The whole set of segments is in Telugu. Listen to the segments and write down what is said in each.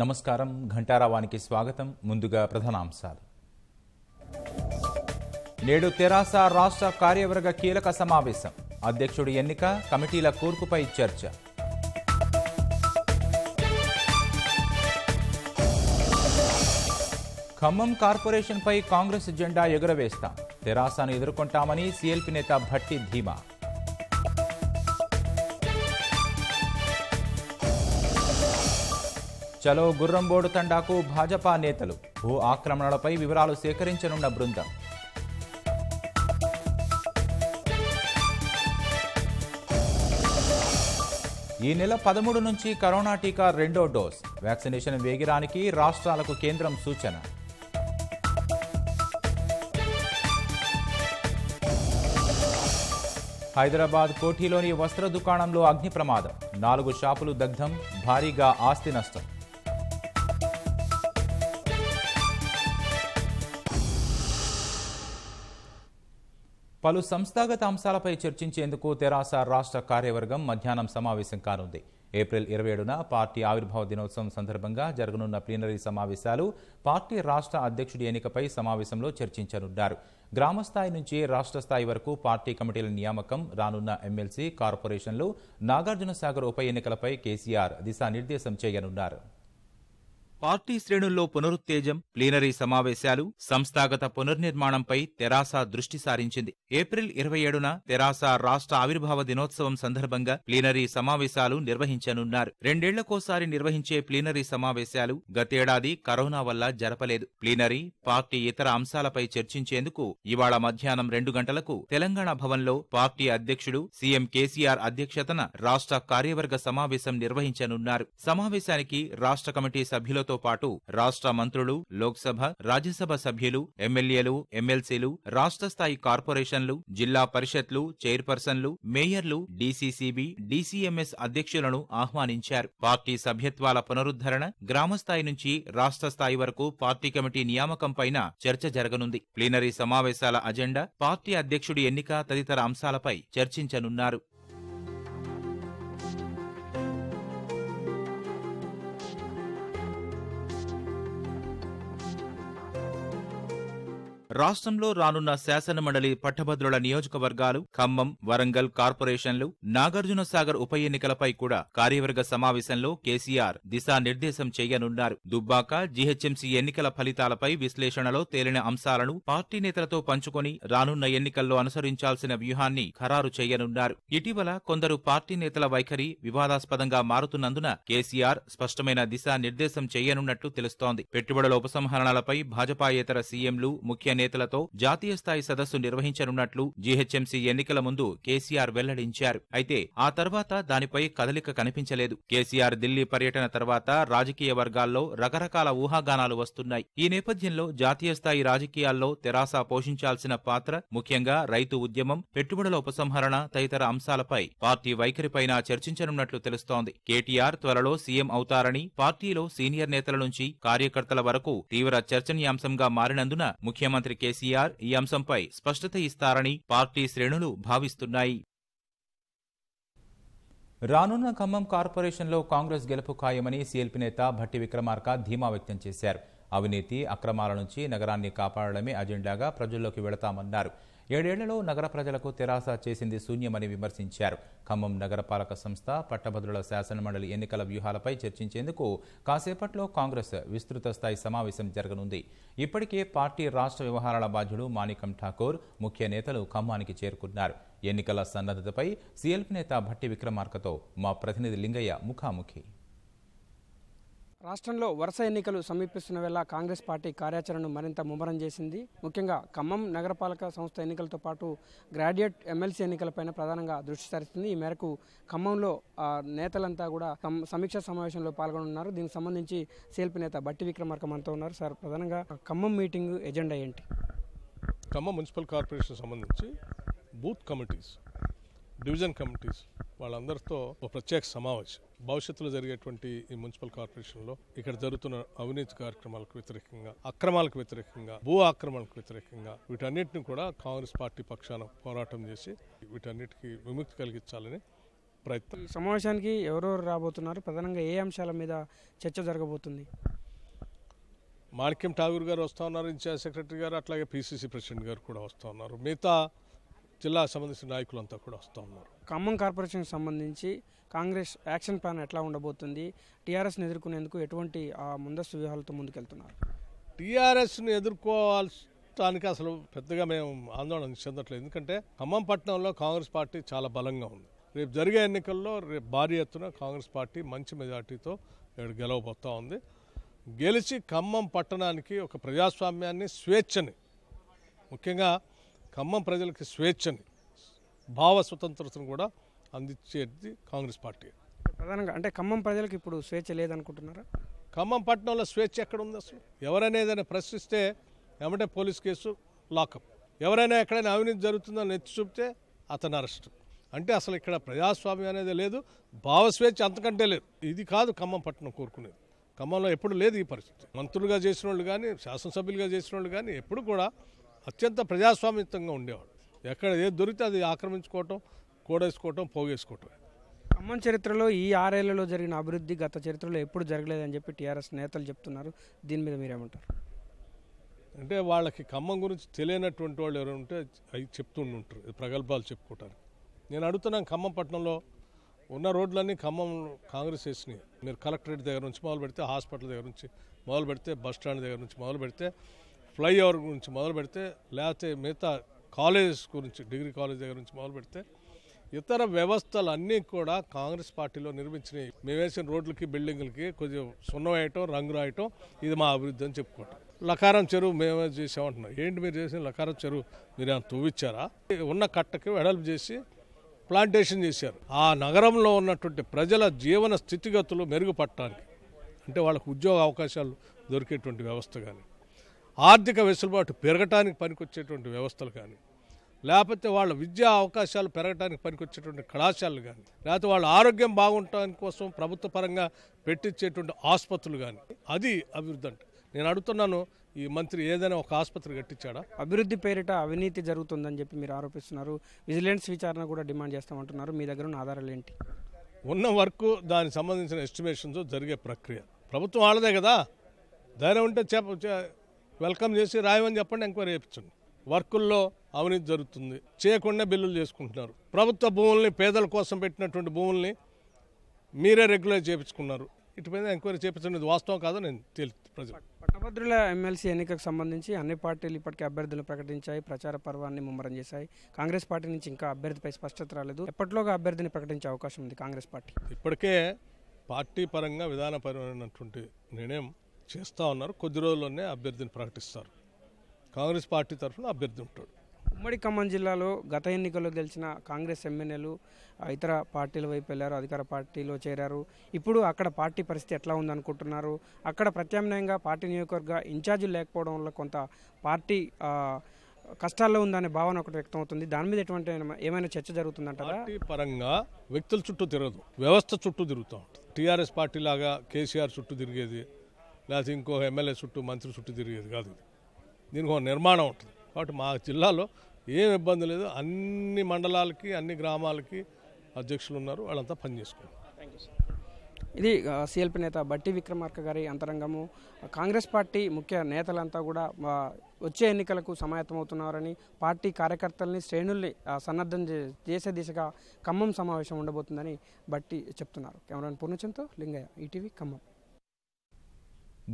నమస్కారం ఘంటారావానికి స్వాగతం ముందుగా ప్రధానాంశాలు నేడు తెరాస రాష్ట్ర కార్యవర్గ కీలక సమావేశం అధ్యక్షుడి ఎన్నిక కమిటీల కూర్పుపై చర్చ ఖమ్మం కార్పొరేషన్పై కాంగ్రెస్ జెండా ఎగురవేస్తాం తెరాసను ఎదుర్కొంటామని సీఎల్పీ నేత భట్టి ధీమా చలో గుర్రంబోడు తండాకు భాజపా నేతలు భూ ఆక్రమణలపై వివరాలు సేకరించనున్న బృందం ఈ నెల పదమూడు నుంచి కరోనా టీకా రెండో డోస్ వ్యాక్సినేషన్ వేగిరానికి రాష్ట్రాలకు కేంద్రం సూచన హైదరాబాద్ కోఠీలోని వస్త్ర దుకాణంలో అగ్ని ప్రమాదం నాలుగు షాపులు దగ్ధం భారీగా ఆస్తి నష్టం పలు సంస్థాగత అంశాలపై చర్చించేందుకు తెరాస రాష్ట్ర కార్యవర్గం మధ్యాహ్నం సమావేశం కానుంది ఏప్రిల్ ఇరవై ఏడున పార్టీ ఆవిర్భావ దినోత్సవం సందర్భంగా జరగనున్న ప్లీనరీ సమావేశాలు పార్టీ రాష్ట్ర అధ్యక్షుడి ఎన్నికపై సమావేశంలో చర్చించనున్నారు గ్రామస్థాయి నుంచి రాష్ట్ర స్థాయి వరకు పార్టీ కమిటీల నియామకం రానున్న ఎమ్మెల్సీ కార్పొరేషన్లు నాగార్జునసాగర్ ఉప ఎన్నికలపై కేసీఆర్ దిశానిర్దేశం చేయనున్నారు పార్టీ శ్రేణుల్లో పునరుత్తేజం ప్లీనరీ సమావేశాలు సంస్థాగత పునర్నిర్మాణంపై తెరాస దృష్టి సారించింది ఏప్రిల్ ఇరవై ఏడున తెరాస రాష్ట్ర ఆవిర్భావ దినోత్సవం సందర్భంగా ప్లీనరీ సమావేశాలు నిర్వహించనున్నారు రెండేళ్లకోసారి నిర్వహించే ప్లీనరీ సమావేశాలు గతేడాది కరోనా వల్ల జరపలేదు ప్లీనరీ పార్టీ ఇతర అంశాలపై చర్చించేందుకు ఇవాళ మధ్యాహ్నం రెండు గంటలకు తెలంగాణ భవన్లో పార్టీ అధ్యక్షుడు సీఎం కేసీఆర్ అధ్యక్షతన రాష్ట్ర కార్యవర్గ సమావేశం నిర్వహించనున్నారు సమావేశానికి రాష్ట్ర కమిటీ సభ్యులతో సభ్యులతో పాటు రాష్ట్ర మంత్రులు లోక్సభ రాజ్యసభ సభ్యులు ఎమ్మెల్యేలు ఎమ్మెల్సీలు రాష్ట్ర స్థాయి కార్పొరేషన్లు జిల్లా పరిషత్లు చైర్పర్సన్లు మేయర్లు డీసీసీబీ డీసీఎంఎస్ అధ్యక్షులను ఆహ్వానించారు పార్టీ సభ్యత్వాల పునరుద్ధరణ గ్రామస్థాయి నుంచి రాష్ట్ర స్థాయి వరకు పార్టీ కమిటీ నియామకం పైన చర్చ జరగనుంది ప్లీనరీ సమావేశాల అజెండా పార్టీ అధ్యక్షుడి ఎన్నిక తదితర అంశాలపై చర్చించనున్నారు రాష్ట్రంలో రానున్న శాసనమండలి పట్టభద్రుల నియోజకవర్గాలు ఖమ్మం వరంగల్ కార్పొరేషన్లు నాగార్జున సాగర్ ఉప ఎన్నికలపై కూడా కార్యవర్గ సమావేశంలో కేసీఆర్ దిశానిర్దేశం చేయనున్నారు దుబ్బాక జీహెచ్ఎంసీ ఎన్నికల ఫలితాలపై విశ్లేషణలో తేలిన అంశాలను పార్టీ నేతలతో పంచుకొని రానున్న ఎన్నికల్లో అనుసరించాల్సిన వ్యూహాన్ని ఖరారు చేయనున్నారు ఇటీవల కొందరు పార్టీ నేతల వైఖరి వివాదాస్పదంగా మారుతున్నందున కేసీఆర్ స్పష్టమైన దిశానిర్దేశం చేయనున్నట్లు తెలుస్తోంది పెట్టుబడుల ఉపసంహరణలపై భాజపాయేతర సీఎంలు ముఖ్య నేతలతో జాతీయ స్థాయి సదస్సు నిర్వహించనున్నట్లు జీహెచ్ఎంసీ ఎన్నికల ముందు కేసీఆర్ వెల్లడించారు అయితే ఆ తర్వాత దానిపై కదలిక కనిపించలేదు కేసీఆర్ ఢిల్లీ పర్యటన తర్వాత రాజకీయ వర్గాల్లో రకరకాల ఊహాగానాలు వస్తున్నాయి ఈ నేపథ్యంలో జాతీయ స్థాయి రాజకీయాల్లో తెరాస పోషించాల్సిన పాత్ర ముఖ్యంగా రైతు ఉద్యమం పెట్టుబడుల ఉపసంహరణ తదితర అంశాలపై పార్టీ వైఖరిపైన చర్చించనున్నట్లు తెలుస్తోంది కేటీఆర్ త్వరలో సీఎం అవుతారని పార్టీలో సీనియర్ నేతల నుంచి కార్యకర్తల వరకు తీవ్ర చర్చనీయాంశంగా మారినందున ముఖ్యమంత్రి ముఖ్యమంత్రి కేసీఆర్ ఈ అంశంపై స్పష్టత ఇస్తారని పార్టీ శ్రేణులు భావిస్తున్నాయి రానున్న ఖమ్మం కార్పొరేషన్లో కాంగ్రెస్ గెలుపు ఖాయమని సీఎల్పీ నేత భట్టి విక్రమార్క ధీమా వ్యక్తం చేశారు అవినీతి అక్రమాల నుంచి నగరాన్ని కాపాడడమే అజెండాగా ప్రజల్లోకి వెళతామన్నారు ఏడేళ్లలో నగర ప్రజలకు తెరాస చేసింది శూన్యమని విమర్శించారు ఖమ్మం నగరపాలక సంస్థ పట్టభద్రుల శాసనమండలి ఎన్నికల వ్యూహాలపై చర్చించేందుకు కాసేపట్లో కాంగ్రెస్ విస్తృత స్థాయి సమావేశం జరగనుంది ఇప్పటికే పార్టీ రాష్ట్ర వ్యవహారాల బాధ్యుడు మాణికం ఠాకూర్ ముఖ్య నేతలు ఖమ్మానికి చేరుకున్నారు ఎన్నికల సన్నద్ధతపై సీఎల్పీ నేత భట్టి విక్రమార్కతో మా ప్రతినిధి లింగయ్య ముఖాముఖి రాష్ట్రంలో వరుస ఎన్నికలు సమీపిస్తున్న వేళ కాంగ్రెస్ పార్టీ కార్యాచరణను మరింత ముమ్మరం చేసింది ముఖ్యంగా ఖమ్మం నగరపాలక సంస్థ ఎన్నికలతో పాటు గ్రాడ్యుయేట్ ఎమ్మెల్సీ ఎన్నికలపైన ప్రధానంగా దృష్టి సారిస్తుంది ఈ మేరకు ఖమ్మంలో నేతలంతా కూడా సమీక్షా సమావేశంలో పాల్గొనున్నారు దీనికి సంబంధించి సిఎల్పి నేత బట్టి విక్రమార్క మనతో ఉన్నారు సార్ ప్రధానంగా ఖమ్మం మీటింగ్ ఎజెండా ఏంటి ఖమ్మం మున్సిపల్ కార్పొరేషన్ సంబంధించి బూత్ కమిటీస్ డివిజన్ కమిటీస్ వాళ్ళందరితో ఒక ప్రత్యేక సమావేశం భవిష్యత్తులో జరిగేటువంటి ఈ మున్సిపల్ కార్పొరేషన్లో ఇక్కడ జరుగుతున్న అవినీతి కార్యక్రమాలకు వ్యతిరేకంగా అక్రమాలకు వ్యతిరేకంగా భూ ఆక్రమణకు వ్యతిరేకంగా వీటన్నిటిని కూడా కాంగ్రెస్ పార్టీ పక్షాన పోరాటం చేసి వీటన్నిటికీ విముక్తి కలిగించాలని ప్రయత్నం సమావేశానికి ఎవరెవరు రాబోతున్నారు ప్రధానంగా ఏ అంశాల మీద చర్చ జరగబోతుంది మాణిక్యం ఠాగూర్ గారు వస్తూ ఉన్నారు ఇన్ఛార్జ్ సెక్రటరీ గారు అట్లాగే పీసీసీ ప్రెసిడెంట్ గారు కూడా వస్తూ ఉన్నారు మిగతా జిల్లా సంబంధించిన నాయకులంతా కూడా వస్తూ ఉన్నారు ఖమ్మం కార్పొరేషన్కి సంబంధించి కాంగ్రెస్ యాక్షన్ ప్లాన్ ఎట్లా ఉండబోతుంది టీఆర్ఎస్ని ఎదుర్కొనేందుకు ఎటువంటి ముందస్తు వ్యూహాలతో ముందుకెళ్తున్నారు టీఆర్ఎస్ని ఎదుర్కోవాల్సానికి అసలు పెద్దగా మేము ఆందోళన చెందట్లేదు ఎందుకంటే ఖమ్మం పట్టణంలో కాంగ్రెస్ పార్టీ చాలా బలంగా ఉంది రేపు జరిగే ఎన్నికల్లో రేపు భారీ ఎత్తున కాంగ్రెస్ పార్టీ మంచి మెజార్టీతో ఇక్కడ గెలవబోతూ ఉంది గెలిచి ఖమ్మం పట్టణానికి ఒక ప్రజాస్వామ్యాన్ని స్వేచ్ఛని ముఖ్యంగా ఖమ్మం ప్రజలకి స్వేచ్ఛని భావ స్వతంత్రతను కూడా అందించేది కాంగ్రెస్ పార్టీ ప్రధానంగా అంటే ఖమ్మం ప్రజలకు ఇప్పుడు స్వేచ్ఛ లేదనుకుంటున్నారా ఖమ్మం పట్టణంలో స్వేచ్ఛ ఎక్కడ ఉంది అసలు ఎవరైనా ఏదైనా ప్రశ్నిస్తే వెంబటే పోలీస్ కేసు లాకప్ ఎవరైనా ఎక్కడైనా అవినీతి జరుగుతుందని ఎత్తి చూపితే అతను అరెస్ట్ అంటే అసలు ఇక్కడ ప్రజాస్వామ్యం అనేది లేదు భావ స్వేచ్ఛ అంతకంటే లేదు ఇది కాదు ఖమ్మం పట్టణం కోరుకునేది ఖమ్మంలో ఎప్పుడు లేదు ఈ పరిస్థితి మంత్రులుగా చేసిన వాళ్ళు కానీ శాసనసభ్యులుగా చేసిన వాళ్ళు కానీ ఎప్పుడు కూడా అత్యంత ప్రజాస్వామ్యంగా ఉండేవాడు ఎక్కడ ఏది దొరికితే అది ఆక్రమించుకోవటం కోడేసుకోవటం పోగేసుకోవటం ఖమ్మం చరిత్రలో ఈ ఆరేళ్లలో జరిగిన అభివృద్ధి గత చరిత్రలో ఎప్పుడు జరగలేదని చెప్పి టీఆర్ఎస్ నేతలు చెప్తున్నారు దీని మీద మీరేమంటారు అంటే వాళ్ళకి ఖమ్మం గురించి తెలియనటువంటి వాళ్ళు ఎవరు ఉంటే అవి చెప్తుంటుంటారు ప్రగల్భాలు చెప్పుకుంటారు నేను అడుగుతున్నాను ఖమ్మం పట్టణంలో ఉన్న రోడ్లన్నీ ఖమ్మం కాంగ్రెస్ వేసినాయి మీరు కలెక్టరేట్ దగ్గర నుంచి మొదలు పెడితే హాస్పిటల్ దగ్గర నుంచి మొదలు పెడితే బస్ స్టాండ్ దగ్గర నుంచి మొదలు పెడితే ఫ్లైఓవర్ గురించి మొదలు పెడితే లేకపోతే మిగతా కాలేజెస్ గురించి డిగ్రీ కాలేజ్ దగ్గర నుంచి మొదలు పెడితే ఇతర వ్యవస్థలు అన్నీ కూడా కాంగ్రెస్ పార్టీలో నిర్మించినాయి మేము వేసిన రోడ్లకి బిల్డింగ్లకి కొంచెం సున్నం వేయటం రంగు రాయటం ఇది మా అభివృద్ధి అని చెప్పుకోవటం లకారం చెరువు మేమే చేసామంటున్నాం ఏంటి మీరు చేసిన లకారం చెరువు మీరు ఏమైనా తవ్విచ్చారా ఉన్న కట్టకి వెడల్పు చేసి ప్లాంటేషన్ చేశారు ఆ నగరంలో ఉన్నటువంటి ప్రజల జీవన స్థితిగతులు మెరుగుపడటానికి అంటే వాళ్ళకు ఉద్యోగ అవకాశాలు దొరికేటువంటి వ్యవస్థ కానీ ఆర్థిక వెసులుబాటు పెరగటానికి పనికొచ్చేటువంటి వ్యవస్థలు కానీ లేకపోతే వాళ్ళ విద్యా అవకాశాలు పెరగటానికి పనికొచ్చేటువంటి కళాశాలలు కానీ లేకపోతే వాళ్ళ ఆరోగ్యం బాగుండటం కోసం ప్రభుత్వ పరంగా పెట్టించేటువంటి ఆసుపత్రులు కానీ అది అభివృద్ధి అంటే నేను అడుగుతున్నాను ఈ మంత్రి ఏదైనా ఒక ఆసుపత్రి కట్టించాడా అభివృద్ధి పేరిట అవినీతి జరుగుతుందని చెప్పి మీరు ఆరోపిస్తున్నారు విజిలెన్స్ విచారణ కూడా డిమాండ్ చేస్తామంటున్నారు మీ దగ్గర ఉన్న ఆధారాలు ఏంటి ఉన్న వర్క్ దానికి సంబంధించిన ఎస్టిమేషన్స్ జరిగే ప్రక్రియ ప్రభుత్వం వాళ్ళదే కదా ధైర్యం ఉంటే చేప వెల్కమ్ చేసి రాయమని చెప్పండి ఎంక్వైరీ చేయించండి వర్కుల్లో అవినీతి జరుగుతుంది చేయకుండా బిల్లులు చేసుకుంటున్నారు ప్రభుత్వ భూముల్ని పేదల కోసం పెట్టినటువంటి భూముల్ని మీరే రెగ్యులర్ చేయించుకున్నారు ఇటు మీద ఎంక్వైరీ చేయించండి వాస్తవం కాదు నేను తెలుసు ప్రజలు పట్టభద్రుల ఎమ్మెల్సీ ఎన్నికకు సంబంధించి అన్ని పార్టీలు ఇప్పటికే అభ్యర్థులను ప్రకటించాయి ప్రచార పర్వాన్ని ముమ్మరం చేశాయి కాంగ్రెస్ పార్టీ నుంచి ఇంకా అభ్యర్థిపై స్పష్టత రాలేదు ఎప్పటిలోగా అభ్యర్థిని ప్రకటించే అవకాశం ఉంది కాంగ్రెస్ పార్టీ ఇప్పటికే పార్టీ పరంగా విధానపరమైనటువంటి నిర్ణయం చేస్తూ ఉన్నారు కొద్ది రోజుల్లోనే అభ్యర్థిని ప్రకటిస్తారు కాంగ్రెస్ పార్టీ తరఫున అభ్యర్థి ఉంటాడు ఉమ్మడి ఖమ్మం జిల్లాలో గత ఎన్నికల్లో గెలిచిన కాంగ్రెస్ ఎమ్మెల్యేలు ఇతర పార్టీల వైపు వెళ్ళారు అధికార పార్టీలో చేరారు ఇప్పుడు అక్కడ పార్టీ పరిస్థితి ఎట్లా ఉందనుకుంటున్నారు అక్కడ ప్రత్యామ్నాయంగా పార్టీ నియోజకవర్గ ఇన్ఛార్జీలు లేకపోవడం వల్ల కొంత పార్టీ కష్టాల్లో ఉందనే భావన ఒకటి వ్యక్తం అవుతుంది దాని మీద ఎటువంటి ఏమైనా చర్చ జరుగుతుందంటారా పరంగా వ్యక్తుల చుట్టూ తిరగదు వ్యవస్థ చుట్టూ తిరుగుతూ ఉంటుంది టీఆర్ఎస్ పార్టీ లాగా కేసీఆర్ చుట్టూ తిరిగేది లేకపోతే ఇంకో ఎమ్మెల్యే చుట్టూ మంత్రి చుట్టూ తిరిగేది కాదు ఇది దీనికి ఒక నిర్మాణం ఉంటుంది కాబట్టి మా జిల్లాలో ఏం ఇబ్బంది లేదు అన్ని మండలాలకి అన్ని గ్రామాలకి అధ్యక్షులు ఉన్నారు వాళ్ళంతా పనిచేసుకున్నారు ఇది సిఎల్పి నేత బట్టి విక్రమార్క గారి అంతరంగము కాంగ్రెస్ పార్టీ ముఖ్య నేతలంతా కూడా వచ్చే ఎన్నికలకు సమాయత్తమవుతున్నారని పార్టీ కార్యకర్తల్ని శ్రేణుల్ని సన్నద్ధం చేసే దిశగా ఖమ్మం సమావేశం ఉండబోతుందని బట్టి చెప్తున్నారు కెమెరాన్ పూర్ణచంతో లింగయ్య ఈటీవీ ఖమ్మం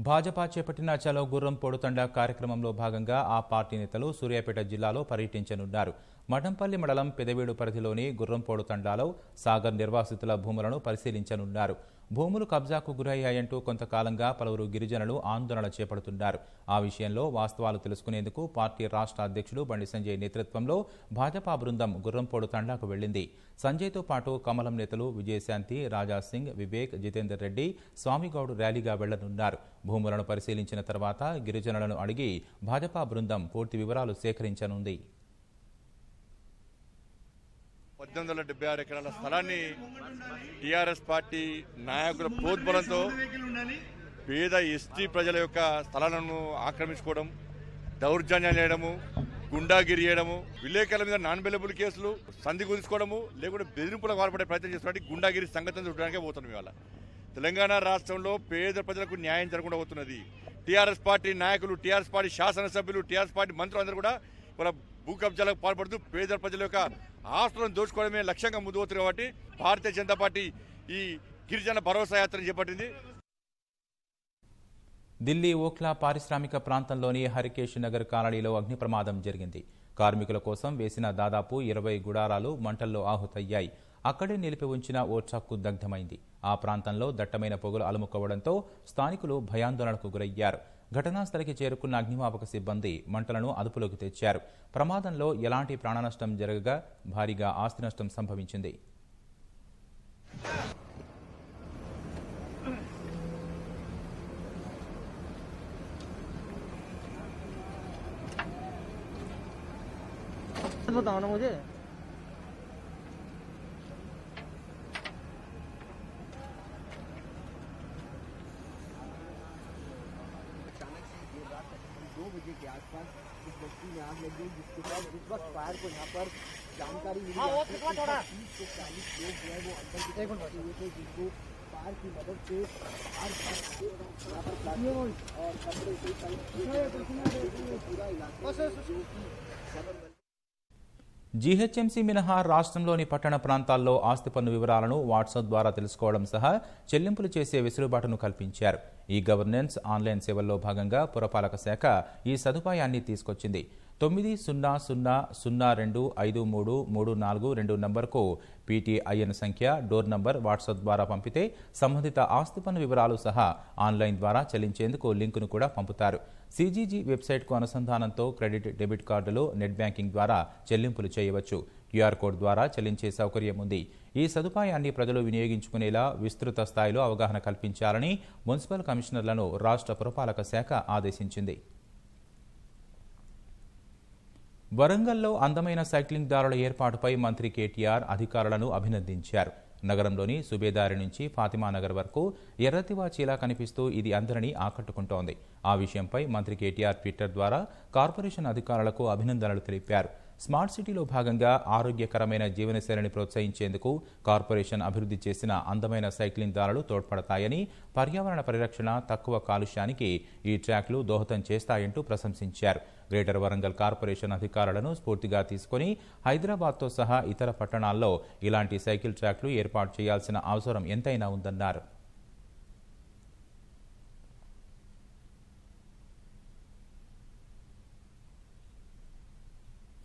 భాజపా చేపట్టిన చలో గుర్రం పొడుతండ కార్యక్రమంలో భాగంగా ఆ పార్టీ నేతలు సూర్యాపేట జిల్లాలో పర్యటించనున్నారు మఠంపల్లి మండలం పెదవేడు పరిధిలోని గుర్రంపోడు తండాలో సాగర్ నిర్వాసితుల భూములను పరిశీలించనున్నారు భూములు కబ్జాకు గురయ్యాయంటూ కొంతకాలంగా పలువురు గిరిజనులు ఆందోళన చేపడుతున్నారు ఆ విషయంలో వాస్తవాలు తెలుసుకునేందుకు పార్టీ రాష్ట్ర అధ్యక్షుడు బండి సంజయ్ నేతృత్వంలో భాజపా బృందం గుర్రంపోడు తండాకు వెళ్లింది సంజయ్తో పాటు కమలం నేతలు విజయశాంతి రాజాసింగ్ వివేక్ జితేందర్ రెడ్డి స్వామిగౌడ్ ర్యాలీగా వెళ్లనున్నారు భూములను పరిశీలించిన తర్వాత గిరిజనులను అడిగి భాజపా బృందం పూర్తి వివరాలు సేకరించనుంది పద్దెనిమిది వందల డెబ్బై ఆరు ఎకరాల స్థలాన్ని టీఆర్ఎస్ పార్టీ నాయకుల ప్రోద్బలంతో పేద ఎస్టీ ప్రజల యొక్క స్థలాలను ఆక్రమించుకోవడం దౌర్జన్యాలు చేయడము గుండాగిరి చేయడము విలేకరుల మీద నాన్ వెలబుల్ కేసులు సంధి కుదుర్చుకోవడము లేకుంటే బెదిరింపులకు పాల్పడే ప్రయత్నం చేస్తున్నట్టు గుండాగిరి సంగతి చూడడానికి పోతున్నాం ఇవాళ తెలంగాణ రాష్ట్రంలో పేద ప్రజలకు న్యాయం జరగకుండా పోతున్నది టీఆర్ఎస్ పార్టీ నాయకులు టీఆర్ఎస్ పార్టీ శాసనసభ్యులు టీఆర్ఎస్ పార్టీ మంత్రులు అందరూ కూడా ఇవాళ భూ కబ్జాలకు పాల్పడుతూ పేద ప్రజల యొక్క ఆస్తులను దోచుకోవడమే లక్ష్యంగా పోతుంది కాబట్టి భారతీయ జనతా పార్టీ ఈ గిరిజన భరోసా యాత్ర చేపట్టింది ఢిల్లీ ఓఖ్లా పారిశ్రామిక ప్రాంతంలోని హరికేష్ నగర్ కాలనీలో అగ్ని ప్రమాదం జరిగింది కార్మికుల కోసం వేసిన దాదాపు ఇరవై గుడారాలు మంటల్లో ఆహుతయ్యాయి అక్కడే నిలిపి ఉంచిన ఓ ట్రక్కు దగ్ధమైంది ఆ ప్రాంతంలో దట్టమైన పొగలు అలుముకోవడంతో స్థానికులు భయాందోళనకు గురయ్యారు ఘటనా స్థలికి చేరుకున్న అగ్నిమాపక సిబ్బంది మంటలను అదుపులోకి తెచ్చారు ప్రమాదంలో ఎలాంటి ప్రాణనష్టం జరగగా భారీగా ఆస్తి నష్టం సంభవించింది मुझे इंडस्ट्री में आग लग गई जिसके बाद जिस वक्त फायर को यहाँ पर जानकारी मिली तीस से चालीस लोग जो है वो अंदर बचे हुए थे जिनको फायर की मदद से यहाँ पर और कपड़े से पूरा इलाका జీహెచ్ఎంసీ మినహా రాష్ట్రంలోని పట్టణ ప్రాంతాల్లో ఆస్తి పన్ను వివరాలను వాట్సాప్ ద్వారా తెలుసుకోవడం సహా చెల్లింపులు చేసే వెసులుబాటును కల్పించారు ఈ గవర్నెన్స్ ఆన్లైన్ సేవల్లో భాగంగా పురపాలక శాఖ ఈ సదుపాయాన్ని తీసుకొచ్చింది తొమ్మిది సున్నా సున్నా సున్నా రెండు ఐదు మూడు మూడు నాలుగు రెండు నంబర్కు పీటీఐఎన్ సంఖ్య డోర్ నంబర్ వాట్సాప్ ద్వారా పంపితే సంబంధిత ఆస్తి పన్ను వివరాలు సహా ఆన్లైన్ ద్వారా చెల్లించేందుకు లింకును కూడా పంపుతారు సీజీజీ వెబ్సైట్కు అనుసంధానంతో క్రెడిట్ డెబిట్ కార్డులు నెట్ బ్యాంకింగ్ ద్వారా చెల్లింపులు చేయవచ్చు క్యూఆర్ కోడ్ ద్వారా చెల్లించే సౌకర్యం ఉంది ఈ సదుపాయాన్ని ప్రజలు వినియోగించుకునేలా విస్తృత స్థాయిలో అవగాహన కల్పించాలని మున్సిపల్ కమిషనర్లను రాష్ట్ర పురపాలక శాఖ ఆదేశించింది వరంగల్లో అందమైన సైక్లింగ్ దారుల ఏర్పాటుపై మంత్రి కేటీఆర్ అధికారులను అభినందించారు నగరంలోని సుబేదారి నుంచి ఫాతిమా నగర్ వరకు ఎర్రతివాచీలా కనిపిస్తూ ఇది అందరినీ ఆకట్టుకుంటోంది ఆ విషయంపై మంత్రి కేటీఆర్ ట్విట్టర్ ద్వారా కార్పొరేషన్ అధికారులకు అభినందనలు తెలిపారు స్మార్ట్ సిటీలో భాగంగా ఆరోగ్యకరమైన జీవనశైలిని ప్రోత్సహించేందుకు కార్పొరేషన్ అభివృద్ధి చేసిన అందమైన సైక్లింగ్ దారులు తోడ్పడతాయని పర్యావరణ పరిరక్షణ తక్కువ కాలుష్యానికి ఈ ట్రాక్లు దోహదం చేస్తాయంటూ ప్రశంసించారు గ్రేటర్ వరంగల్ కార్పొరేషన్ అధికారులను స్ఫూర్తిగా తీసుకుని హైదరాబాద్తో సహా ఇతర పట్టణాల్లో ఇలాంటి సైకిల్ ట్రాక్లు ఏర్పాటు చేయాల్సిన అవసరం ఎంతైనా ఉందన్నారు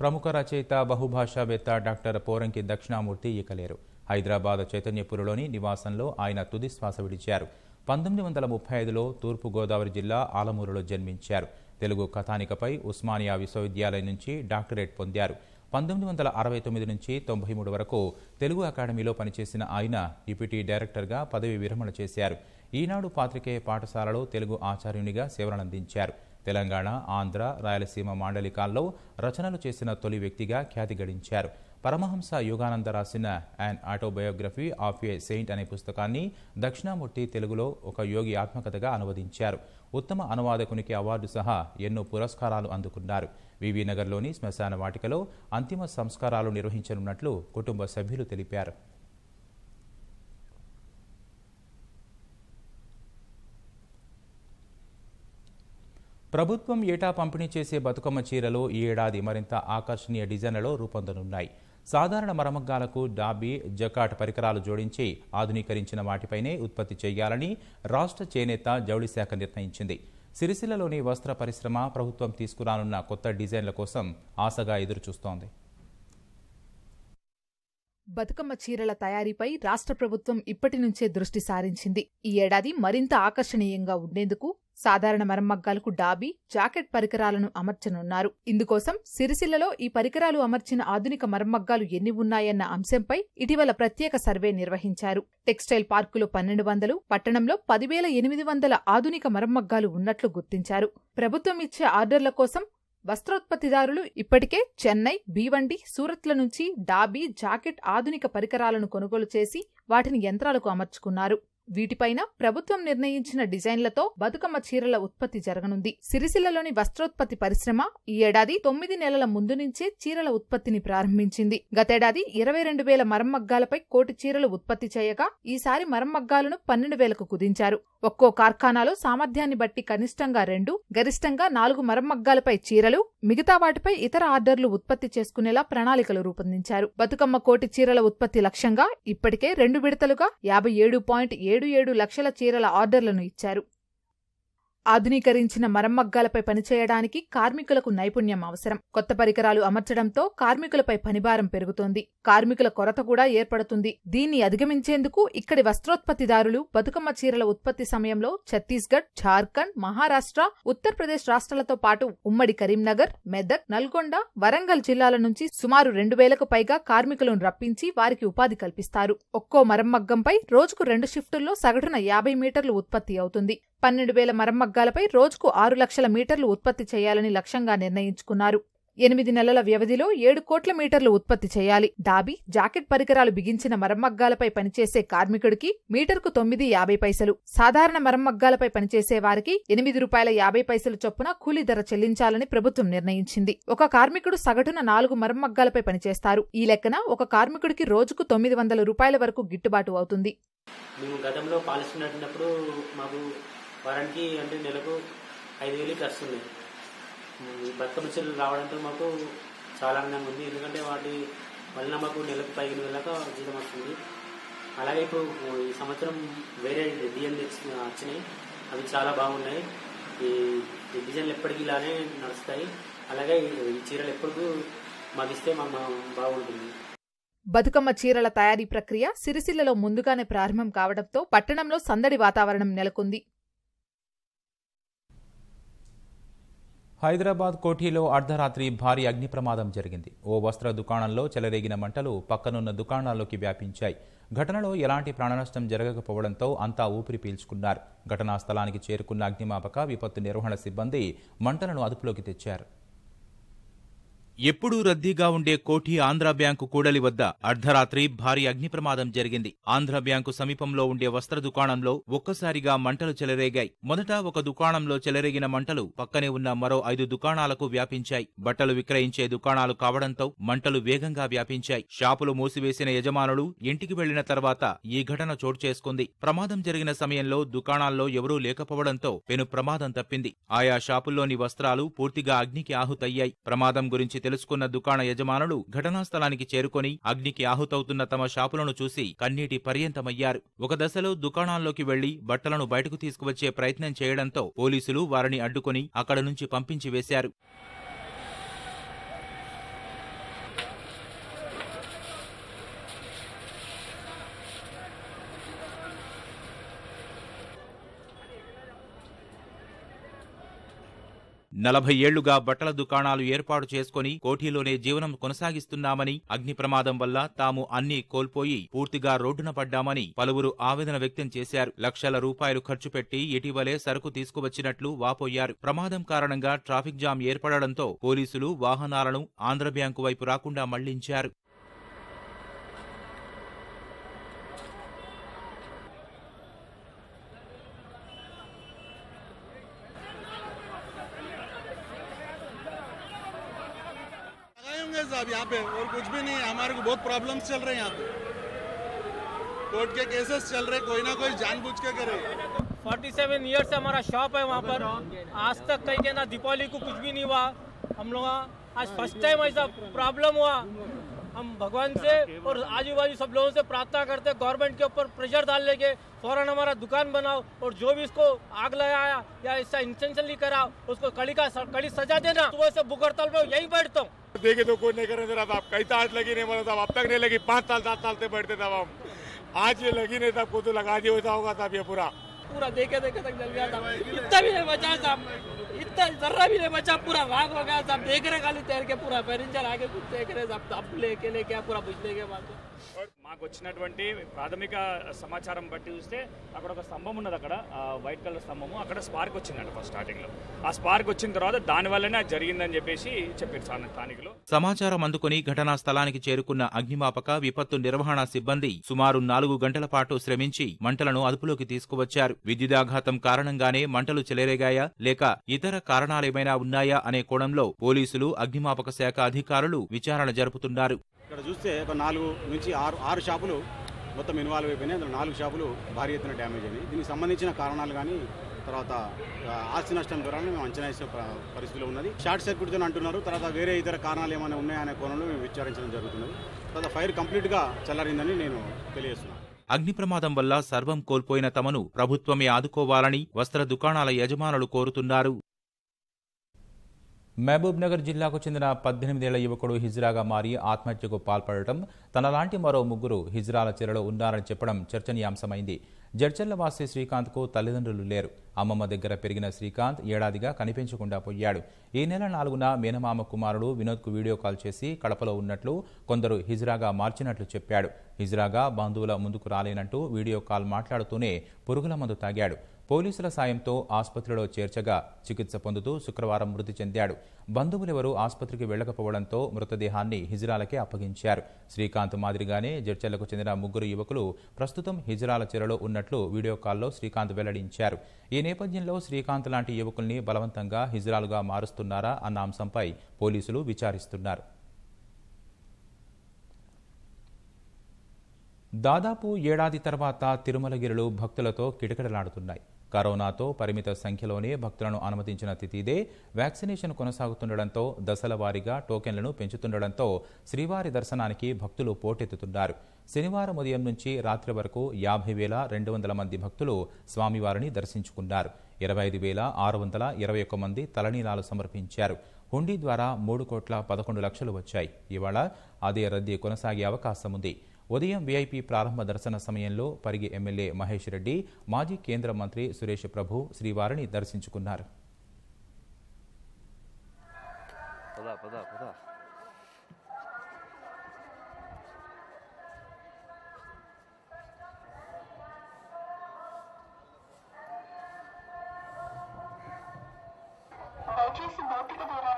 ప్రముఖ రచయిత బహుభాషావేత్త డాక్టర్ పోరంకి దక్షిణామూర్తి ఇకలేరు హైదరాబాద్ చైతన్యపురిలోని నివాసంలో ఆయన తుది శ్వాస విడిచారు పంతొమ్మిది వందల ముప్పై ఐదులో తూర్పుగోదావరి జిల్లా ఆలమూరులో జన్మించారు తెలుగు కథానికపై ఉస్మానియా విశ్వవిద్యాలయం నుంచి డాక్టరేట్ పొందారు పంతొమ్మిది వందల అరవై తొమ్మిది నుంచి తొంభై మూడు వరకు తెలుగు అకాడమీలో పనిచేసిన ఆయన డిప్యూటీ డైరెక్టర్గా పదవి విరమణ చేశారు ఈనాడు పాత్రికేయ పాఠశాలలో తెలుగు ఆచార్యునిగా సేవలందించారు తెలంగాణ ఆంధ్ర రాయలసీమ మాండలికాల్లో రచనలు చేసిన తొలి వ్యక్తిగా ఖ్యాతి గడించారు పరమహంస యోగానంద రాసిన and autobiography of a saint అనే పుస్తకాన్ని దక్షిణామూర్తి తెలుగులో ఒక యోగి ఆత్మకథగా అనువదించారు ఉత్తమ అనువాదకునికి అవార్డు సహా ఎన్నో పురస్కారాలు అందుకున్నారు వివి నగర్లోని శ్మశాన వాటికలో అంతిమ సంస్కారాలు నిర్వహించనున్నట్లు కుటుంబ సభ్యులు తెలిపారు ప్రభుత్వం ఏటా పంపిణీ చేసే బతుకమ్మ చీరలో ఈ ఏడాది మరింత ఆకర్షణీయ డిజైన్లలో రూపొందనున్నాయి సాధారణ మరమగ్గాలకు డాబీ జకాట్ పరికరాలు జోడించి ఆధునీకరించిన వాటిపైనే ఉత్పత్తి చేయాలని రాష్ట్ర చేనేత జౌళి శాఖ నిర్ణయించింది సిరిసిల్లలోని వస్త్ర పరిశ్రమ ప్రభుత్వం తీసుకురానున్న కొత్త డిజైన్ల కోసం ఆశగా ఎదురుచూస్తోంది బతుకమ్మ చీరల తయారీపై రాష్ట్ర ప్రభుత్వం ఇప్పటి నుంచే దృష్టి సారించింది ఈ ఏడాది మరింత ఆకర్షణీయంగా ఉండేందుకు సాధారణ మరమ్మగ్గాలకు డాబీ జాకెట్ పరికరాలను అమర్చనున్నారు ఇందుకోసం సిరిసిల్లలో ఈ పరికరాలు అమర్చిన ఆధునిక మరమ్మగ్గాలు ఎన్ని ఉన్నాయన్న అంశంపై ఇటీవల ప్రత్యేక సర్వే నిర్వహించారు టెక్స్టైల్ పార్కులో పన్నెండు వందలు పట్టణంలో పదివేల ఎనిమిది వందల ఆధునిక మరమ్మగ్గాలు ఉన్నట్లు గుర్తించారు ప్రభుత్వం ఇచ్చే ఆర్డర్ల కోసం వస్త్రోత్పత్తిదారులు ఇప్పటికే చెన్నై భీవండి సూరత్ల నుంచి డాబీ జాకెట్ ఆధునిక పరికరాలను కొనుగోలు చేసి వాటిని యంత్రాలకు అమర్చుకున్నారు వీటిపైన ప్రభుత్వం నిర్ణయించిన డిజైన్లతో బతుకమ్మ చీరల ఉత్పత్తి జరగనుంది సిరిసిల్లలోని వస్త్రోత్పత్తి పరిశ్రమ ఈ ఏడాది తొమ్మిది నెలల ముందు నుంచే చీరల ఉత్పత్తిని ప్రారంభించింది గతేడాది ఇరవై రెండు వేల మరమ్మగ్గాలపై కోటి చీరలు ఉత్పత్తి చేయగా ఈసారి మరమ్మగ్గాలను పన్నెండు వేలకు కుదించారు ఒక్కో కార్ఖానాలో సామర్థ్యాన్ని బట్టి కనిష్టంగా రెండు గరిష్టంగా నాలుగు మరమ్మగ్గాలపై చీరలు మిగతా వాటిపై ఇతర ఆర్డర్లు ఉత్పత్తి చేసుకునేలా ప్రణాళికలు రూపొందించారు బతుకమ్మ కోటి చీరల ఉత్పత్తి లక్ష్యంగా ఇప్పటికే రెండు విడతలుగా యాభై ఏడు పాయింట్ ఏడు ఏడు లక్షల చీరల ఆర్డర్లను ఇచ్చారు ఆధునీకరించిన మరమ్మగ్గాలపై పనిచేయడానికి కార్మికులకు నైపుణ్యం అవసరం కొత్త పరికరాలు అమర్చడంతో కార్మికులపై పనిభారం పెరుగుతోంది కార్మికుల కొరత కూడా ఏర్పడుతుంది దీన్ని అధిగమించేందుకు ఇక్కడి వస్త్రోత్పత్తిదారులు బతుకమ్మ చీరల ఉత్పత్తి సమయంలో ఛత్తీస్గఢ్ జార్ఖండ్ మహారాష్ట్ర ఉత్తరప్రదేశ్ రాష్ట్రాలతో పాటు ఉమ్మడి కరీంనగర్ మెదక్ నల్గొండ వరంగల్ జిల్లాల నుంచి సుమారు రెండు వేలకు పైగా కార్మికులను రప్పించి వారికి ఉపాధి కల్పిస్తారు ఒక్కో మరమ్మగ్గంపై రోజుకు రెండు షిఫ్టుల్లో సగటున యాభై మీటర్లు ఉత్పత్తి అవుతుంది పన్నెండు వేల మరమ్మగ్గాలపై రోజుకు ఆరు లక్షల మీటర్లు ఉత్పత్తి చేయాలని లక్ష్యంగా నిర్ణయించుకున్నారు ఎనిమిది నెలల వ్యవధిలో ఏడు కోట్ల మీటర్లు ఉత్పత్తి చేయాలి డాబీ జాకెట్ పరికరాలు బిగించిన మరమ్మగ్గాలపై పనిచేసే కార్మికుడికి మీటర్కు తొమ్మిది యాభై పైసలు సాధారణ మరమ్మగ్గాలపై పనిచేసే వారికి ఎనిమిది రూపాయల యాభై పైసలు చొప్పున కూలీ ధర చెల్లించాలని ప్రభుత్వం నిర్ణయించింది ఒక కార్మికుడు సగటున నాలుగు మరమ్మగ్గాలపై పనిచేస్తారు ఈ లెక్కన ఒక కార్మికుడికి రోజుకు తొమ్మిది వందల రూపాయల వరకు గిట్టుబాటు అవుతుంది మేము గతంలో పాలసీ నడినప్పుడు మాకు వారానికి అంటే నెలకు ఐదు వేలకి వస్తుంది బతుకమ్మ చెల్లెలు రావడంతో మాకు చాలా ఆనందంగా ఉంది ఎందుకంటే వాటి వలన మాకు నెలకు పదిహేను వేలకు జీతం వస్తుంది అలాగే ఇప్పుడు ఈ సంవత్సరం వేరే డిజైన్లు వచ్చినాయి అవి చాలా బాగున్నాయి ఈ డిజైన్లు ఎప్పటికీ ఇలానే నడుస్తాయి అలాగే ఈ చీరలు ఎప్పుడు మాకు ఇస్తే మా బాగుంటుంది బతుకమ్మ చీరల తయారీ ప్రక్రియ సిరిసిల్లలో ముందుగానే ప్రారంభం కావడంతో పట్టణంలో సందడి వాతావరణం నెలకొంది హైదరాబాద్ కోఠీలో అర్ధరాత్రి భారీ అగ్ని ప్రమాదం జరిగింది ఓ వస్త్ర దుకాణంలో చెలరేగిన మంటలు పక్కనున్న దుకాణాల్లోకి వ్యాపించాయి ఘటనలో ఎలాంటి ప్రాణనష్టం జరగకపోవడంతో అంతా ఊపిరి పీల్చుకున్నారు ఘటనా స్థలానికి చేరుకున్న అగ్నిమాపక విపత్తు నిర్వహణ సిబ్బంది మంటలను అదుపులోకి తెచ్చారు ఎప్పుడూ రద్దీగా ఉండే కోఠి ఆంధ్ర బ్యాంకు కూడలి వద్ద అర్ధరాత్రి భారీ అగ్ని ప్రమాదం జరిగింది ఆంధ్ర బ్యాంకు సమీపంలో ఉండే వస్త్ర దుకాణంలో ఒక్కసారిగా మంటలు చెలరేగాయి మొదట ఒక దుకాణంలో చెలరేగిన మంటలు పక్కనే ఉన్న మరో ఐదు దుకాణాలకు వ్యాపించాయి బట్టలు విక్రయించే దుకాణాలు కావడంతో మంటలు వేగంగా వ్యాపించాయి షాపులు మూసివేసిన యజమానులు ఇంటికి వెళ్లిన తర్వాత ఈ ఘటన చోటు చేసుకుంది ప్రమాదం జరిగిన సమయంలో దుకాణాల్లో ఎవరూ లేకపోవడంతో పెను ప్రమాదం తప్పింది ఆయా షాపుల్లోని వస్త్రాలు పూర్తిగా అగ్నికి ఆహుతయ్యాయి ప్రమాదం గురించి తెలుసుకున్న దుకాణ యజమానులు ఘటనా స్థలానికి చేరుకొని అగ్నికి ఆహుతవుతున్న తమ షాపులను చూసి కన్నీటి పర్యంతమయ్యారు ఒక దశలో దుకాణాల్లోకి వెళ్లి బట్టలను బయటకు తీసుకువచ్చే ప్రయత్నం చేయడంతో పోలీసులు వారిని అడ్డుకొని అక్కడ నుంచి పంపించి వేశారు నలభై ఏళ్లుగా బట్టల దుకాణాలు ఏర్పాటు చేసుకుని కోఠీలోనే జీవనం కొనసాగిస్తున్నామని అగ్ని ప్రమాదం వల్ల తాము అన్ని కోల్పోయి పూర్తిగా రోడ్డున పడ్డామని పలువురు ఆవేదన వ్యక్తం చేశారు లక్షల రూపాయలు ఖర్చు పెట్టి ఇటీవలే సరుకు తీసుకువచ్చినట్లు వాపోయారు ప్రమాదం కారణంగా ట్రాఫిక్ జామ్ ఏర్పడడంతో పోలీసులు వాహనాలను ఆంధ్ర బ్యాంకు వైపు రాకుండా మళ్లించారు है साहब यहाँ पे और कुछ भी नहीं है हमारे को बहुत प्रॉब्लम्स चल रहे हैं यहाँ पे कोर्ट के केसेस चल रहे कोई ना कोई जानबूझ के करे 47 सेवन ईयर से हमारा शॉप है वहाँ पर आज तक कहीं के ना दीपावली को कुछ भी नहीं हुआ हम लोग आज फर्स्ट टाइम ऐसा प्रॉब्लम हुआ हम भगवान से और आजू बाजू सब लोगों से प्रार्थना करते हैं गवर्नमेंट के ऊपर प्रेशर डाल लेके फौरन हमारा दुकान बनाओ और जो भी इसको आग लगाया या इसका इंटेंशनली करा उसको कड़ी का कड़ी सजा देना सुबह से बुक हड़ताल में यही बैठता हूँ देखे तो कोई नहीं कर रहे साहब कई तो आज लगी नहीं बोला साहब अब तक नहीं लगी पाँच साल सात साल से बैठते साहब हम आज ये लगी नहीं साहब को तो लगा दिया होता होगा साहब ये पूरा पूरा देखे देखे तक जल गया था इतना भी नहीं बचा साहब इतना जर्रा भी नहीं बचा पूरा राग हो गया साहब देख रहे खाली तैर के पूरा पैरेंजर आगे कुछ देख रहे साहब अब लेके लेके पूरा बुझने के बाद మాకు వచ్చినటువంటి ప్రాథమిక సమాచారం బట్టి చూస్తే అక్కడ ఒక స్తంభం ఉన్నది అక్కడ వైట్ కలర్ స్తంభము అక్కడ స్పార్క్ వచ్చిందంట ఫస్ట్ స్టార్టింగ్లో ఆ స్పార్క్ వచ్చిన తర్వాత దాని వల్లనే జరిగిందని చెప్పేసి చెప్పారు స్థానికులు సమాచారం అందుకుని ఘటనా స్థలానికి చేరుకున్న అగ్నిమాపక విపత్తు నిర్వహణ సిబ్బంది సుమారు నాలుగు గంటల పాటు శ్రమించి మంటలను అదుపులోకి తీసుకువచ్చారు విద్యుదాఘాతం కారణంగానే మంటలు చెలరేగాయా లేక ఇతర కారణాలేమైనా ఉన్నాయా అనే కోణంలో పోలీసులు అగ్నిమాపక శాఖ అధికారులు విచారణ జరుపుతున్నారు ఇక్కడ చూస్తే ఒక నాలుగు నుంచి ఆరు ఆరు షాపులు మొత్తం ఇన్వాల్వ్ అయిపోయినాయి అందులో నాలుగు షాపులు భారీ ఎత్తున డ్యామేజ్ అయినాయి దీనికి సంబంధించిన కారణాలు కానీ తర్వాత ఆస్తి నష్టం ద్వారా మేము అంచనా వేసే పరిస్థితిలో ఉన్నది షార్ట్ సర్క్యూట్ అని అంటున్నారు తర్వాత వేరే ఇతర కారణాలు ఏమైనా ఉన్నాయనే కోణంలో మేము విచారించడం జరుగుతున్నది తర్వాత ఫైర్ కంప్లీట్గా చల్లారిందని నేను తెలియజేస్తున్నాను అగ్ని ప్రమాదం వల్ల సర్వం కోల్పోయిన తమను ప్రభుత్వమే ఆదుకోవాలని వస్త్ర దుకాణాల యజమానులు కోరుతున్నారు మహబూబ్నగర్ జిల్లాకు చెందిన పద్దెనిమిదేళ్ల యువకుడు హిజ్రాగా మారి ఆత్మహత్యకు పాల్పడటం తనలాంటి మరో ముగ్గురు హిజ్రాల చెరలో ఉన్నారని చెప్పడం చర్చనీయాంశమైంది వాసే శ్రీకాంత్కు తల్లిదండ్రులు లేరు అమ్మమ్మ దగ్గర పెరిగిన శ్రీకాంత్ ఏడాదిగా కనిపించకుండా పోయాడు ఈ నెల నాలుగున మేనమామ కుమారుడు వినోద్కు వీడియో కాల్ చేసి కడపలో ఉన్నట్లు కొందరు హిజ్రాగా మార్చినట్లు చెప్పాడు హిజ్రాగా బంధువుల ముందుకు రాలేనంటూ వీడియో కాల్ మాట్లాడుతూనే పురుగుల మందు తాగాడు పోలీసుల సాయంతో ఆసుపత్రిలో చేర్చగా చికిత్స పొందుతూ శుక్రవారం మృతి చెందాడు బంధువులెవరూ ఆసుపత్రికి వెళ్లకపోవడంతో మృతదేహాన్ని హిజ్రాలకే అప్పగించారు శ్రీకాంత్ మాదిరిగానే జడ్చర్లకు చెందిన ముగ్గురు యువకులు ప్రస్తుతం హిజ్రాల చెరలో ఉన్నట్లు వీడియో కాల్లో శ్రీకాంత్ వెల్లడించారు ఈ నేపథ్యంలో శ్రీకాంత్ లాంటి యువకుల్ని బలవంతంగా హిజ్రాలుగా మారుస్తున్నారా అన్న అంశంపై పోలీసులు విచారిస్తున్నారు దాదాపు ఏడాది తర్వాత తిరుమలగిరిలు భక్తులతో కిటకిటలాడుతున్నాయి కరోనాతో పరిమిత సంఖ్యలోనే భక్తులను అనుమతించిన తిథిదే వ్యాక్సినేషన్ కొనసాగుతుండడంతో దశల వారీగా టోకెన్లను పెంచుతుండడంతో శ్రీవారి దర్శనానికి భక్తులు పోటెత్తుతున్నారు శనివారం ఉదయం నుంచి రాత్రి వరకు యాభై వేల రెండు వందల మంది భక్తులు స్వామివారిని దర్శించుకున్నారు ఇరవై ఐదు వేల ఆరు వందల ఇరవై ఒక్క మంది తలనీలాలు సమర్పించారు హుండీ ద్వారా మూడు కోట్ల పదకొండు లక్షలు వచ్చాయి ఇవాళ అదే రద్దీ కొనసాగే అవకాశం ఉంది ఉదయం వీఐపీ ప్రారంభ దర్శన సమయంలో పరిగి ఎమ్మెల్యే మహేష్ రెడ్డి మాజీ కేంద్ర మంత్రి సురేష్ ప్రభు శ్రీవారిని దర్శించుకున్నారు దయచేసి భౌతిక దూరం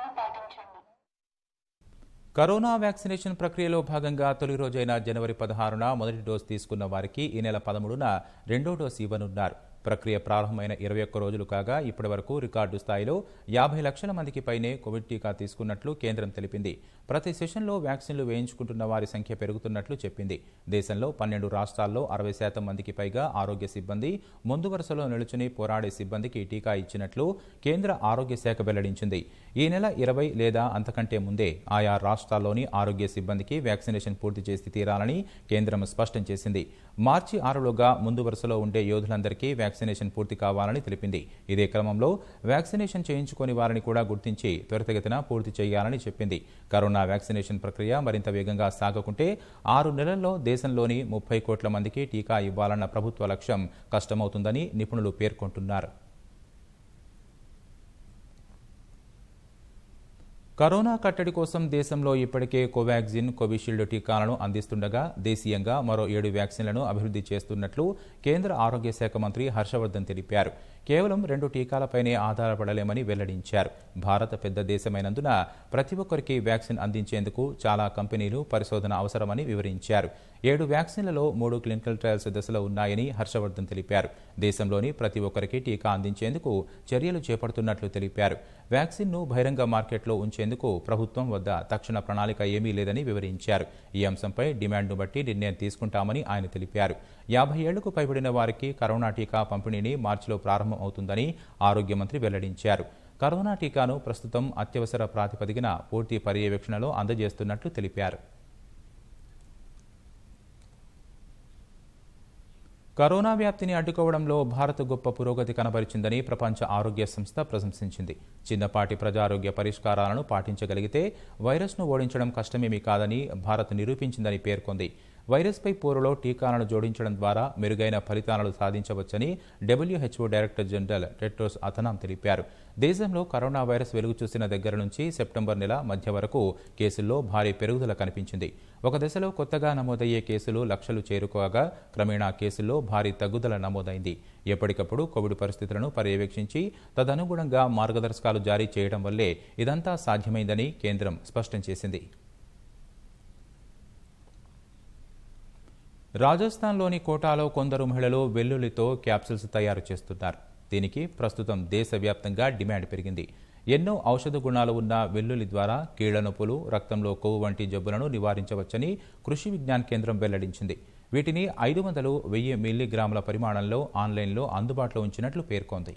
కరోనా వ్యాక్సినేషన్ ప్రక్రియలో భాగంగా తొలి రోజైన జనవరి పదహారున మొదటి డోసు తీసుకున్న వారికి ఈ నెల పదమూడున రెండో డోసు ఇవ్వనున్నారు ప్రక్రియ ప్రారంభమైన ఇరవై ఒక్క రోజులు కాగా ఇప్పటి వరకు రికార్డు స్థాయిలో యాభై లక్షల మందికి పైనే కోవిడ్ టీకా తీసుకున్నట్లు కేంద్రం తెలిపింది ప్రతి సెషన్లో వ్యాక్సిన్లు వేయించుకుంటున్న వారి సంఖ్య పెరుగుతున్నట్లు చెప్పింది దేశంలో పన్నెండు రాష్ట్రాల్లో అరవై శాతం మందికి పైగా ఆరోగ్య సిబ్బంది ముందు వరుసలో నిలుచుని పోరాడే సిబ్బందికి టీకా ఇచ్చినట్లు కేంద్ర ఆరోగ్య శాఖ వెల్లడించింది ఈ నెల ఇరవై లేదా అంతకంటే ముందే ఆయా రాష్ట్రాల్లోని ఆరోగ్య సిబ్బందికి వ్యాక్సినేషన్ పూర్తి చేసి తీరాలని కేంద్రం స్పష్టం చేసింది మార్చి ఆరులోగా ముందు వరుసలో ఉండే యోధులందరికీ వ్యాక్సినేషన్ పూర్తి కావాలని తెలిపింది ఇదే క్రమంలో వ్యాక్సినేషన్ చేయించుకుని వారిని కూడా గుర్తించి త్వరితగతిన పూర్తి చేయాలని చెప్పింది కరోనా వ్యాక్సినేషన్ ప్రక్రియ మరింత వేగంగా సాగకుంటే ఆరు నెలల్లో దేశంలోని ముప్పై కోట్ల మందికి టీకా ఇవ్వాలన్న ప్రభుత్వ లక్ష్యం కష్టమవుతుందని నిపుణులు పేర్కొంటున్నారు కరోనా కట్టడి కోసం దేశంలో ఇప్పటికే కోవాక్సిన్ కోవిషీల్డ్ టీకాలను అందిస్తుండగా దేశీయంగా మరో ఏడు వ్యాక్సిన్లను అభివృద్ధి చేస్తున్నట్లు కేంద్ర ఆరోగ్య శాఖ మంత్రి హర్షవర్ధన్ తెలిపారు కేవలం రెండు టీకాలపైనే ఆధారపడలేమని వెల్లడించారు భారత పెద్ద దేశమైనందున ప్రతి ఒక్కరికి వ్యాక్సిన్ అందించేందుకు చాలా కంపెనీలు పరిశోధన అవసరమని వివరించారు ఏడు వ్యాక్సిన్లలో మూడు క్లినికల్ ట్రయల్స్ దశలో ఉన్నాయని హర్షవర్ధన్ తెలిపారు దేశంలోని ప్రతి ఒక్కరికి టీకా అందించేందుకు చర్యలు చేపడుతున్నట్లు తెలిపారు వ్యాక్సిన్ను బహిరంగ మార్కెట్లో ఉంచేందుకు ప్రభుత్వం వద్ద తక్షణ ప్రణాళిక ఏమీ లేదని వివరించారు ఈ అంశంపై డిమాండ్ను బట్టి నిర్ణయం తీసుకుంటామని ఆయన తెలిపారు యాభై ఏళ్లకు పైబడిన వారికి కరోనా టీకా పంపిణీని మార్చిలో ప్రారంభం అవుతుందని ఆరోగ్య మంత్రి వెల్లడించారు కరోనా టీకాను ప్రస్తుతం అత్యవసర ప్రాతిపదికన పూర్తి పర్యవేక్షణలో అందజేస్తున్నట్లు తెలిపారు కరోనా వ్యాప్తిని అడ్డుకోవడంలో భారత్ గొప్ప పురోగతి కనబరిచిందని ప్రపంచ ఆరోగ్య సంస్థ ప్రశంసించింది చిన్నపాటి ప్రజారోగ్య పరిష్కారాలను పాటించగలిగితే వైరస్ను ఓడించడం కష్టమేమీ కాదని భారత్ నిరూపించిందని పేర్కొంది వైరస్పై పోరులో టీకాలను జోడించడం ద్వారా మెరుగైన ఫలితాలను సాధించవచ్చని WHO director general Tedros Adhanom తెలిపారు దేశంలో కరోనా వైరస్ వెలుగు చూసిన దగ్గర నుంచి సెప్టెంబర్ నెల మధ్య వరకు కేసుల్లో భారీ పెరుగుదల కనిపించింది ఒక దశలో కొత్తగా నమోదయ్యే కేసులు లక్షలు చేరుకోగా క్రమేణా కేసుల్లో భారీ తగ్గుదల నమోదైంది ఎప్పటికప్పుడు కోవిడ్ పరిస్థితులను పర్యవేక్షించి తదనుగుణంగా మార్గదర్శకాలు జారీ చేయడం వల్లే ఇదంతా సాధ్యమైందని కేంద్రం స్పష్టం చేసింది రాజస్థాన్లోని కోటాలో కొందరు మహిళలు వెల్లుల్లితో క్యాప్సిల్స్ తయారు చేస్తున్నారు దీనికి ప్రస్తుతం దేశవ్యాప్తంగా డిమాండ్ పెరిగింది ఎన్నో ఔషధ గుణాలు ఉన్న వెల్లుల్లి ద్వారా కీళ్ల నొప్పులు రక్తంలో కొవ్వు వంటి జబ్బులను నివారించవచ్చని కృషి విజ్ఞాన కేంద్రం వెల్లడించింది వీటిని ఐదు వందలు వెయ్యి మిల్లీగ్రాముల పరిమాణంలో ఆన్లైన్లో అందుబాటులో ఉంచినట్లు పేర్కొంది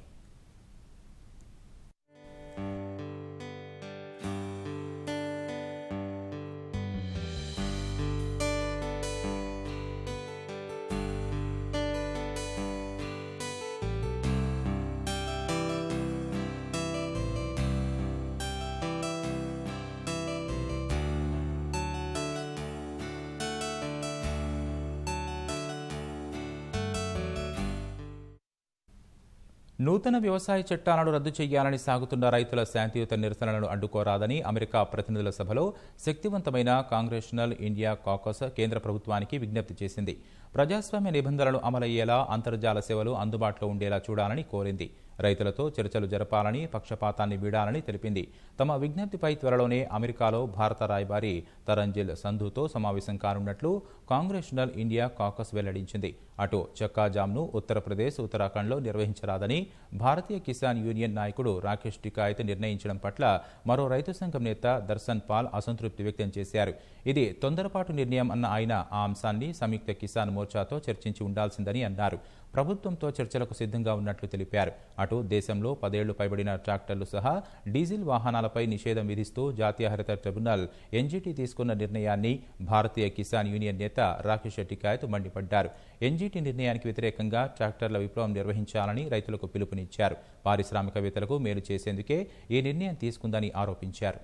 నూతన వ్యవసాయ చట్టాలను రద్దు చేయాలని సాగుతున్న రైతుల శాంతియుత నిరసనలను అడ్డుకోరాదని అమెరికా ప్రతినిధుల సభలో శక్తివంతమైన కాంగ్రెషనల్ ఇండియా కాకస్ కేంద్ర ప్రభుత్వానికి విజ్ఞప్తి చేసింది ప్రజాస్వామ్య నిబంధనలు అమలయ్యేలా అంతర్జాల సేవలు అందుబాటులో ఉండేలా చూడాలని కోరింది రైతులతో చర్చలు జరపాలని పక్షపాతాన్ని వీడాలని తెలిపింది తమ విజ్ఞప్తిపై త్వరలోనే అమెరికాలో భారత రాయబారి తరంజిల్ సంధుతో సమావేశం కానున్నట్లు కాంగ్రెషనల్ ఇండియా కాకస్ వెల్లడించింది అటు చక్కాజామ్ను ఉత్తరప్రదేశ్ ఉత్తరాఖండ్లో నిర్వహించరాదని భారతీయ కిసాన్ యూనియన్ నాయకుడు రాకేష్ టికాయత్ నిర్ణయించడం పట్ల మరో రైతు సంఘం నేత దర్శన్ పాల్ అసంతృప్తి వ్యక్తం చేశారు ఇది తొందరపాటు నిర్ణయం అన్న ఆయన ఆ అంశాన్ని సంయుక్త కిసాన్ మోర్చాతో చర్చించి ఉండాల్సిందని అన్నారు ప్రభుత్వంతో చర్చలకు సిద్ధంగా ఉన్నట్లు తెలిపారు అటు దేశంలో పదేళ్లు పైబడిన ట్రాక్టర్లు సహా డీజిల్ వాహనాలపై నిషేధం విధిస్తూ జాతీయ హరిత ట్రిబ్యునల్ ఎన్జీటీ తీసుకున్న నిర్ణయాన్ని భారతీయ కిసాన్ యూనియన్ నేత రాకేష్ శెట్టికాయత్ మండిపడ్డారు ఎన్జీటీ నిర్ణయానికి వ్యతిరేకంగా ట్రాక్టర్ల విప్లవం నిర్వహించాలని రైతులకు పిలుపునిచ్చారు పారిశ్రామికవేత్తలకు మేలు చేసేందుకే ఈ నిర్ణయం తీసుకుందని ఆరోపించారు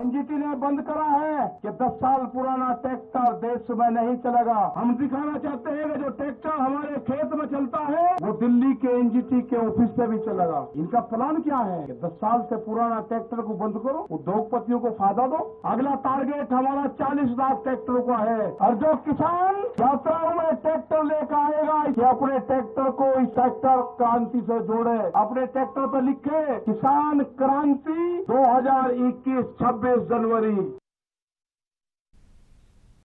एनजीटी ने बंद करा है कि 10 साल पुराना ट्रैक्टर देश में नहीं चलेगा हम दिखाना चाहते हैं कि जो ट्रैक्टर हमारे खेत में चलता है वो दिल्ली के एनजीटी के ऑफिस से भी चलेगा इनका प्लान क्या है कि 10 साल से पुराना ट्रैक्टर को बंद करो उद्योगपतियों को फायदा दो अगला टारगेट हमारा चालीस लाख ट्रैक्टरों का है और जो किसान यात्राओं में ट्रैक्टर लेकर आएगा ये अपने ट्रैक्टर को इस ट्रैक्टर क्रांति से जोड़े अपने ट्रैक्टर पर लिखे किसान क्रांति दो हजार इक्कीस छब्बीस जनवरी